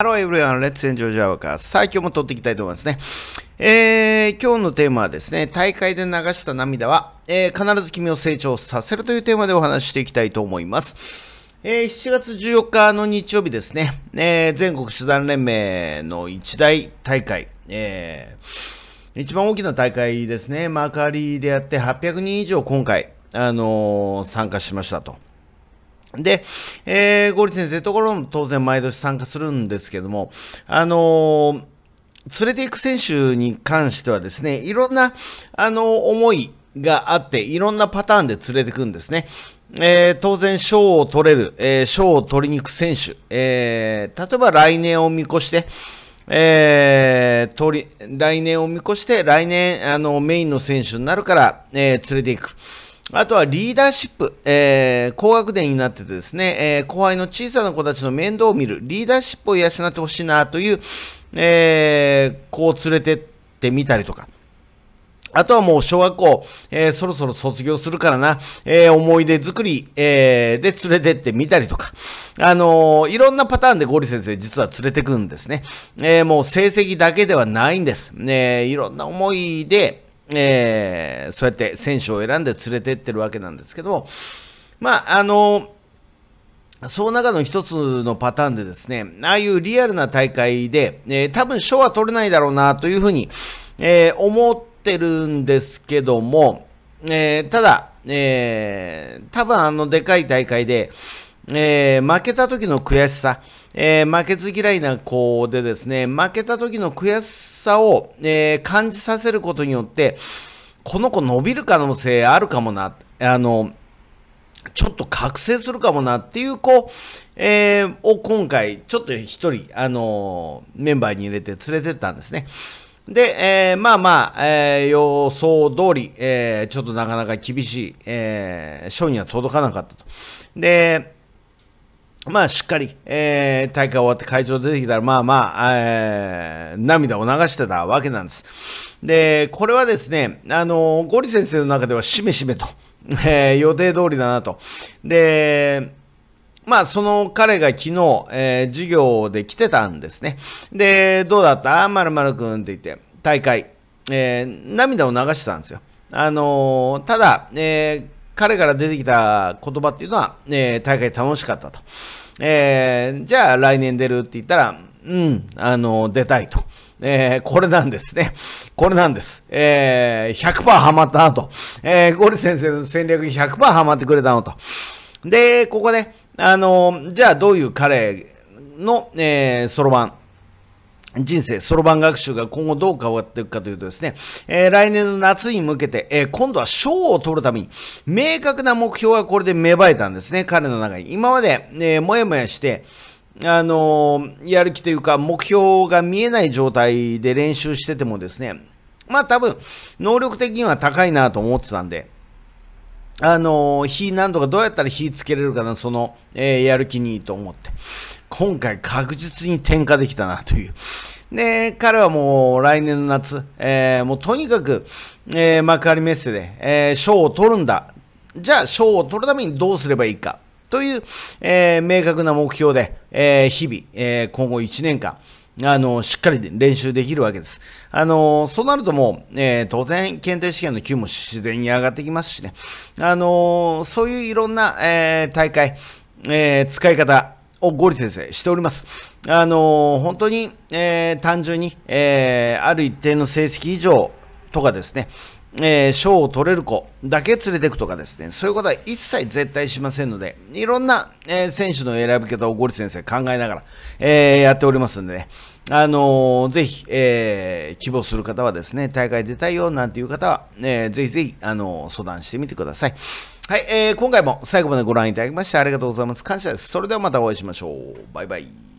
ハローエブ e ア e レッツエンジョージアワーカー。さあ、今日も撮っていきたいと思いますね。えー、今日のテーマはですね、大会で流した涙は、えー、必ず君を成長させるというテーマでお話ししていきたいと思います。えー、7月14日の日曜日ですね、えー、全国手段連盟の一大大会、えー、一番大きな大会ですね、マーカリーでやって800人以上今回、あのー、参加しましたと。で、えー、ゴリ先生ところも当然毎年参加するんですけども、あのー、連れていく選手に関してはですね、いろんな、あの思いがあって、いろんなパターンで連れていくんですね。えー、当然、賞を取れる、えー、賞を取りに行く選手、えー、例えば来年を見越して、えー、取り、来年を見越して、来年、あの、メインの選手になるから、えー、連れていく。あとはリーダーシップ、えー、高学年になっててですね、えー、後輩の小さな子たちの面倒を見る、リーダーシップを養ってほしいなという、えー、子を連れてってみたりとか。あとはもう小学校、えー、そろそろ卒業するからな、えー、思い出作り、えー、で連れてってみたりとか、あのいろんなパターンでゴリ先生実は連れてくんですね。えもう成績だけではないんです。ね、いろんな思いで、えー、そうやって選手を選んで連れてってるわけなんですけども、まあ、あの、その中の一つのパターンでですね、ああいうリアルな大会で、えー、多分賞は取れないだろうなというふうに、えー、思ってるんですけども、えー、ただ、えー、多分あのでかい大会で、えー、負けた時の悔しさ、えー、負けず嫌いな子でですね、負けた時の悔しさを、えー、感じさせることによって、この子伸びる可能性あるかもな、あの、ちょっと覚醒するかもなっていう子、えー、を今回、ちょっと一人、あのメンバーに入れて連れてったんですね。で、えー、まあまあ、えー、予想通り、えー、ちょっとなかなか厳しい、えー、賞には届かなかったと。で、まあしっかり、えー、大会終わって会場出てきたら、まあまあ、えー、涙を流してたわけなんです。で、これはですね、あの、ゴリ先生の中ではしめしめと、えー、予定通りだなと。で、まあ、その彼が昨日、えー、授業で来てたんですね。で、どうだったまるまるくんって言って、大会、えー、涙を流してたんですよ。あのー、ただ、えー彼から出てきた言葉っていうのは、えー、大会楽しかったと。えー、じゃあ来年出るって言ったら、うん、あの、出たいと。えー、これなんですね。これなんです。えー、100%ハマったなと。えー、ゴリ先生の戦略に100%ハマってくれたのと。で、ここで、あの、じゃあどういう彼の、えー、そろばん、人生、そろばん学習が今後どう変わっていくかというとですね、えー、来年の夏に向けて、えー、今度は賞を取るために、明確な目標がこれで芽生えたんですね、彼の中に。今まで、えー、もやもやして、あのー、やる気というか、目標が見えない状態で練習しててもですね、まあ多分、能力的には高いなと思ってたんで、あのー、火何度かどうやったら火つけれるかな、その、えー、やる気にと思って。今回確実に転嫁できたなという。で、彼はもう来年の夏、えー、もうとにかく、えー、幕張メッセで、えー、賞を取るんだ。じゃあ賞を取るためにどうすればいいか。という、えー、明確な目標で、えー、日々、えー、今後1年間、あの、しっかり練習できるわけです。あの、そうなるともう、えー、当然、検定試験の級も自然に上がってきますしね。あの、そういういろんな、えー、大会、えー、使い方、をゴリ先生しております。あのー、本当に、えー、単純に、えー、ある一定の成績以上、とかですね、えー、賞を取れる子だけ連れていくとかですね、そういうことは一切絶対しませんので、いろんな、えー、選手の選び方をゴリ先生考えながら、えー、やっておりますんでね、あのー、ぜひ、えー、希望する方はですね、大会出たいよなんていう方は、えー、ぜひぜひ、あの相談してみてください。はい、えー、今回も最後までご覧いただきましてありがとうございます。感謝です。それではまたお会いしましょう。バイバイ。